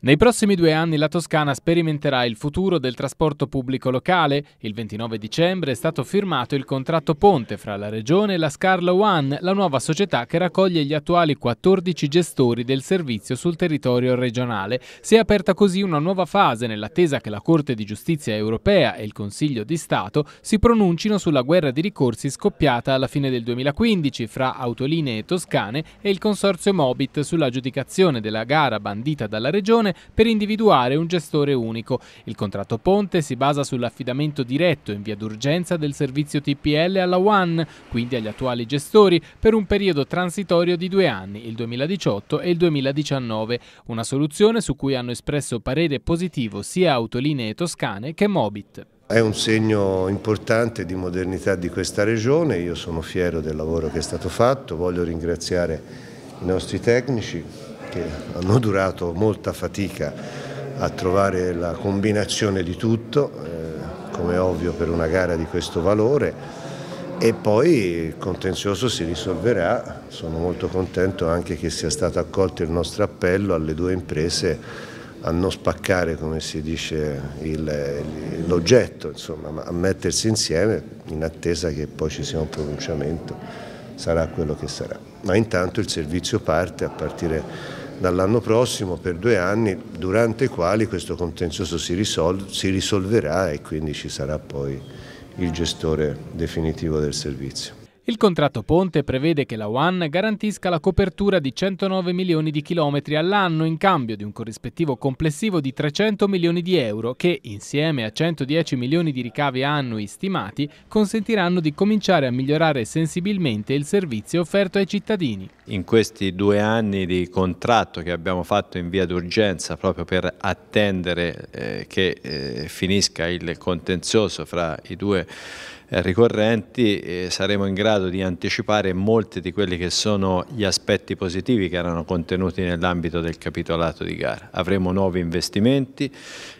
Nei prossimi due anni la Toscana sperimenterà il futuro del trasporto pubblico locale. Il 29 dicembre è stato firmato il contratto ponte fra la Regione e la Scarla One, la nuova società che raccoglie gli attuali 14 gestori del servizio sul territorio regionale. Si è aperta così una nuova fase nell'attesa che la Corte di Giustizia europea e il Consiglio di Stato si pronuncino sulla guerra di ricorsi scoppiata alla fine del 2015 fra Autolinee Toscane e il Consorzio Mobit sulla giudicazione della gara bandita dalla Regione Commissione per individuare un gestore unico. Il contratto ponte si basa sull'affidamento diretto in via d'urgenza del servizio TPL alla One, quindi agli attuali gestori, per un periodo transitorio di due anni, il 2018 e il 2019, una soluzione su cui hanno espresso parere positivo sia Autolinee Toscane che Mobit. È un segno importante di modernità di questa regione, io sono fiero del lavoro che è stato fatto, voglio ringraziare i nostri tecnici, che hanno durato molta fatica a trovare la combinazione di tutto, eh, come ovvio per una gara di questo valore e poi il contenzioso si risolverà, sono molto contento anche che sia stato accolto il nostro appello alle due imprese a non spaccare, come si dice, l'oggetto, insomma, a mettersi insieme in attesa che poi ci sia un pronunciamento, sarà quello che sarà. Ma intanto il servizio parte a partire dall'anno prossimo per due anni durante i quali questo contenzioso si, risol si risolverà e quindi ci sarà poi il gestore definitivo del servizio. Il contratto ponte prevede che la One garantisca la copertura di 109 milioni di chilometri all'anno in cambio di un corrispettivo complessivo di 300 milioni di euro che, insieme a 110 milioni di ricavi annui stimati, consentiranno di cominciare a migliorare sensibilmente il servizio offerto ai cittadini. In questi due anni di contratto che abbiamo fatto in via d'urgenza proprio per attendere eh, che eh, finisca il contenzioso fra i due eh, ricorrenti saremo in grado di anticipare molti di quelli che sono gli aspetti positivi che erano contenuti nell'ambito del capitolato di gara. Avremo nuovi investimenti,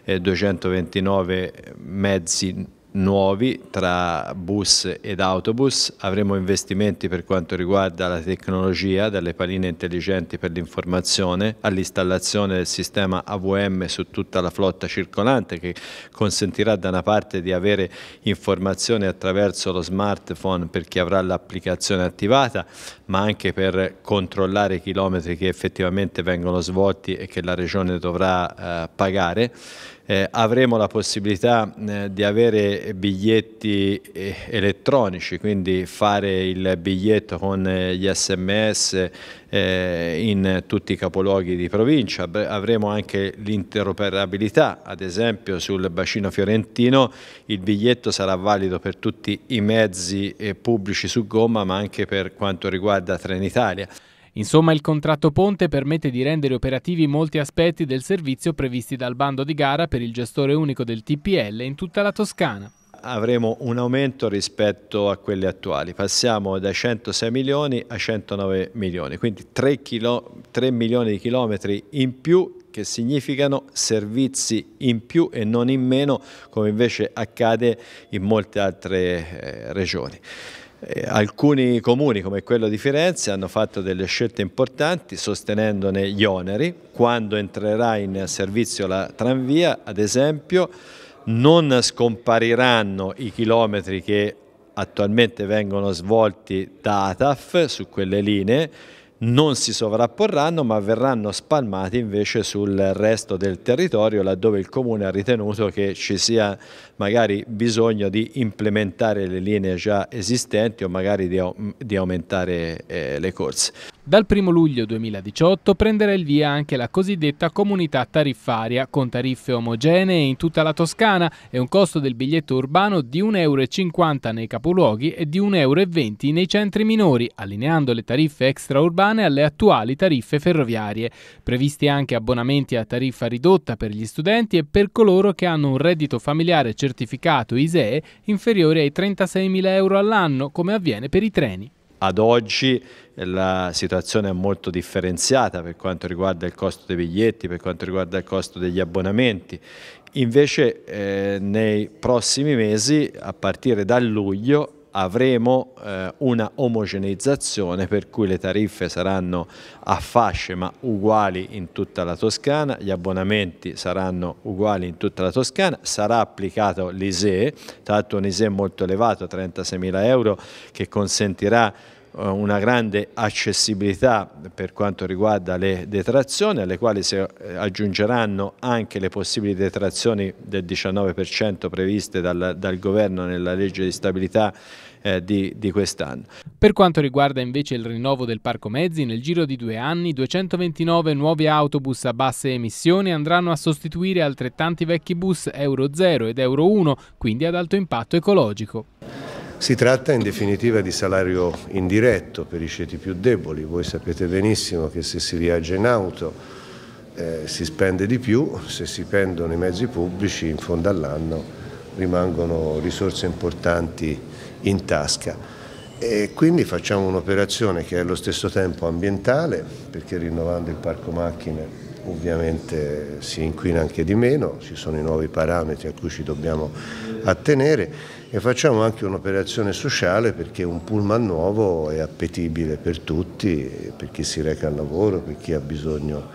229 eh, mezzi nuovi tra bus ed autobus, avremo investimenti per quanto riguarda la tecnologia, dalle paline intelligenti per l'informazione all'installazione del sistema AVM su tutta la flotta circolante che consentirà da una parte di avere informazioni attraverso lo smartphone per chi avrà l'applicazione attivata ma anche per controllare i chilometri che effettivamente vengono svolti e che la Regione dovrà eh, pagare eh, avremo la possibilità eh, di avere biglietti eh, elettronici, quindi fare il biglietto con eh, gli sms eh, in tutti i capoluoghi di provincia, avremo anche l'interoperabilità, ad esempio sul bacino fiorentino il biglietto sarà valido per tutti i mezzi eh, pubblici su gomma ma anche per quanto riguarda Trenitalia. Insomma, il contratto ponte permette di rendere operativi molti aspetti del servizio previsti dal bando di gara per il gestore unico del TPL in tutta la Toscana avremo un aumento rispetto a quelli attuali. Passiamo da 106 milioni a 109 milioni, quindi 3, chilo, 3, milioni di chilometri in più che significano servizi in più e non in meno come invece accade in molte altre eh, regioni. Eh, alcuni comuni come quello di Firenze hanno fatto delle scelte importanti sostenendone gli oneri. Quando entrerà in servizio la tranvia, ad esempio, non scompariranno i chilometri che attualmente vengono svolti da ATAF su quelle linee, non si sovrapporranno ma verranno spalmati invece sul resto del territorio laddove il Comune ha ritenuto che ci sia magari bisogno di implementare le linee già esistenti o magari di, di aumentare eh, le corse. Dal 1 luglio 2018 prenderà il via anche la cosiddetta comunità tariffaria, con tariffe omogenee in tutta la Toscana e un costo del biglietto urbano di 1,50 euro nei capoluoghi e di 1,20 euro nei centri minori, allineando le tariffe extraurbane alle attuali tariffe ferroviarie. Previsti anche abbonamenti a tariffa ridotta per gli studenti e per coloro che hanno un reddito familiare certificato certificato ISEE inferiore ai 36.000 euro all'anno, come avviene per i treni. Ad oggi eh, la situazione è molto differenziata per quanto riguarda il costo dei biglietti, per quanto riguarda il costo degli abbonamenti. Invece eh, nei prossimi mesi, a partire da luglio, avremo eh, una omogeneizzazione per cui le tariffe saranno a fasce ma uguali in tutta la Toscana, gli abbonamenti saranno uguali in tutta la Toscana, sarà applicato l'ISE, tra l'altro un ISE molto elevato, 36.000 euro, che consentirà eh, una grande accessibilità per quanto riguarda le detrazioni, alle quali si eh, aggiungeranno anche le possibili detrazioni del 19% previste dal, dal governo nella legge di stabilità eh, di, di quest'anno. Per quanto riguarda invece il rinnovo del parco mezzi, nel giro di due anni 229 nuovi autobus a basse emissioni andranno a sostituire altrettanti vecchi bus Euro 0 ed Euro 1, quindi ad alto impatto ecologico. Si tratta in definitiva di salario indiretto per i ceti più deboli, voi sapete benissimo che se si viaggia in auto eh, si spende di più, se si pendono i mezzi pubblici in fondo all'anno rimangono risorse importanti in tasca. E quindi facciamo un'operazione che è allo stesso tempo ambientale, perché rinnovando il parco macchine ovviamente si inquina anche di meno, ci sono i nuovi parametri a cui ci dobbiamo attenere e facciamo anche un'operazione sociale perché un pullman nuovo è appetibile per tutti, per chi si reca al lavoro, per chi ha bisogno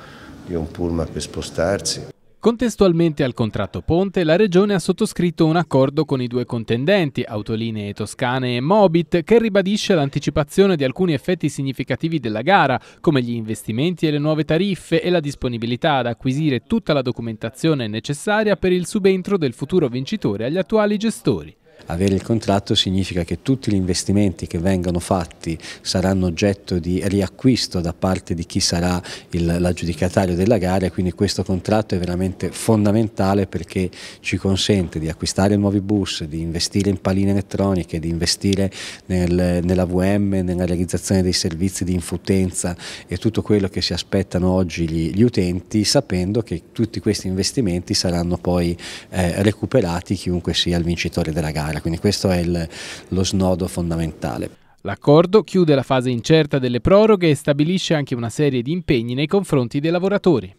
di un pullman per spostarsi. Contestualmente al contratto ponte, la Regione ha sottoscritto un accordo con i due contendenti, Autolinee Toscane e Mobit, che ribadisce l'anticipazione di alcuni effetti significativi della gara, come gli investimenti e le nuove tariffe e la disponibilità ad acquisire tutta la documentazione necessaria per il subentro del futuro vincitore agli attuali gestori. Avere il contratto significa che tutti gli investimenti che vengono fatti saranno oggetto di riacquisto da parte di chi sarà l'aggiudicatario della gara quindi questo contratto è veramente fondamentale perché ci consente di acquistare nuovi bus, di investire in paline elettroniche, di investire nel, VM, nella realizzazione dei servizi di infutenza e tutto quello che si aspettano oggi gli, gli utenti sapendo che tutti questi investimenti saranno poi eh, recuperati chiunque sia il vincitore della gara gara, quindi questo è il, lo snodo fondamentale. L'accordo chiude la fase incerta delle proroghe e stabilisce anche una serie di impegni nei confronti dei lavoratori.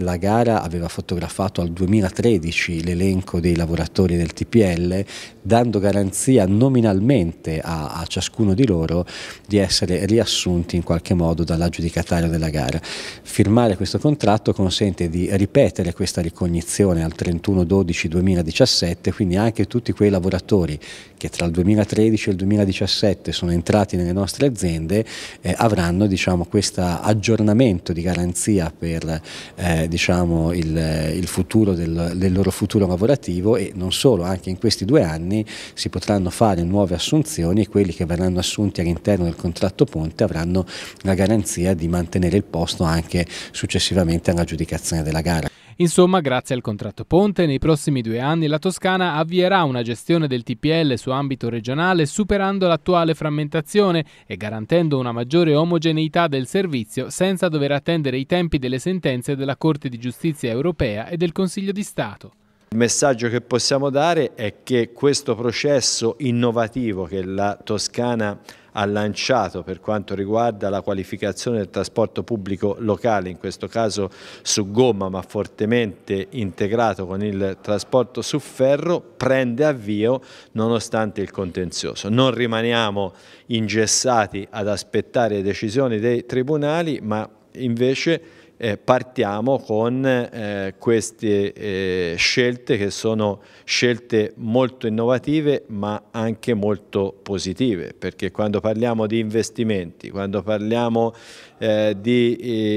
La gara aveva fotografato al 2013 l'elenco dei lavoratori del TPL dando garanzia nominalmente a, a, ciascuno di loro di essere riassunti in qualche modo dall'aggiudicatario della gara. Firmare questo contratto consente di ripetere questa ricognizione al 31-12-2017, quindi anche tutti quei lavoratori che tra il 2013 e il 2017 sono entrati nelle nostre aziende eh, avranno diciamo, questo aggiornamento di garanzia per eh, diciamo, il, il, futuro del, del, loro futuro lavorativo e non solo, anche in questi due anni si potranno fare nuove assunzioni e quelli che verranno assunti all'interno del contratto ponte avranno la garanzia di mantenere il posto anche successivamente all'aggiudicazione della gara. Insomma, grazie al contratto Ponte, nei prossimi due anni la Toscana avvierà una gestione del TPL su ambito regionale superando l'attuale frammentazione e garantendo una maggiore omogeneità del servizio senza dover attendere i tempi delle sentenze della Corte di Giustizia europea e del Consiglio di Stato. Il messaggio che possiamo dare è che questo processo innovativo che la Toscana ha ha lanciato per quanto riguarda la qualificazione del trasporto pubblico locale, in questo caso su gomma ma fortemente integrato con il trasporto su ferro, prende avvio nonostante il contenzioso. Non rimaniamo ingessati ad aspettare decisioni dei tribunali ma invece eh, partiamo con eh, queste eh, scelte che sono scelte molto innovative ma anche molto positive perché quando parliamo di investimenti, quando parliamo eh, di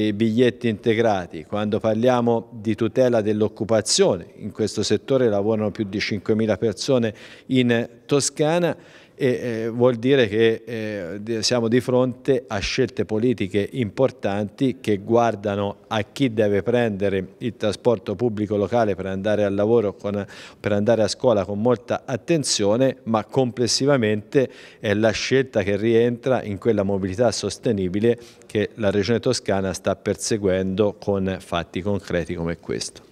eh, biglietti integrati, quando parliamo di tutela dell'occupazione, in questo settore lavorano più di 5.000 persone in Toscana, e eh, vuol dire che eh, siamo di fronte a scelte politiche importanti che guardano a chi deve prendere il trasporto pubblico locale per andare al lavoro, con, per andare a scuola con molta attenzione, ma complessivamente è la scelta che rientra in quella mobilità sostenibile che la Regione Toscana sta perseguendo con fatti concreti come questo.